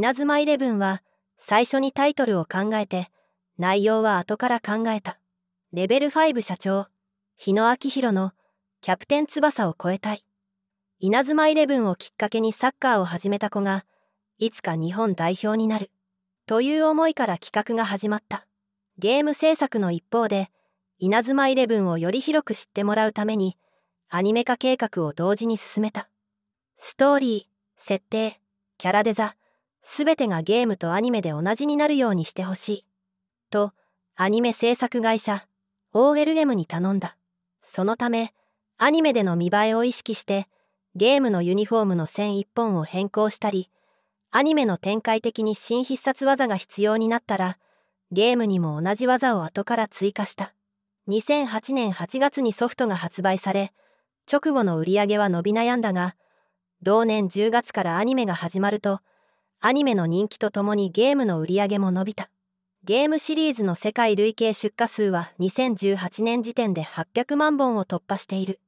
稲妻イレブンは最初にタイトルを考えて内容は後から考えたレベル5社長日野明宏のキャプテン翼を超えたい稲妻イレブンをきっかけにサッカーを始めた子がいつか日本代表になるという思いから企画が始まったゲーム制作の一方で稲妻イレブンをより広く知ってもらうためにアニメ化計画を同時に進めたストーリー設定キャラデザすべてがゲームとアニメで同じになるようにしてほしい。と、アニメ制作会社、OLM に頼んだ。そのため、アニメでの見栄えを意識して、ゲームのユニフォームの線1本を変更したり、アニメの展開的に新必殺技が必要になったら、ゲームにも同じ技を後から追加した。2008年8月にソフトが発売され、直後の売り上げは伸び悩んだが、同年10月からアニメが始まると、アニメの人気とともにゲームの売り上げも伸びた。ゲームシリーズの世界累計出荷数は2018年時点で800万本を突破している。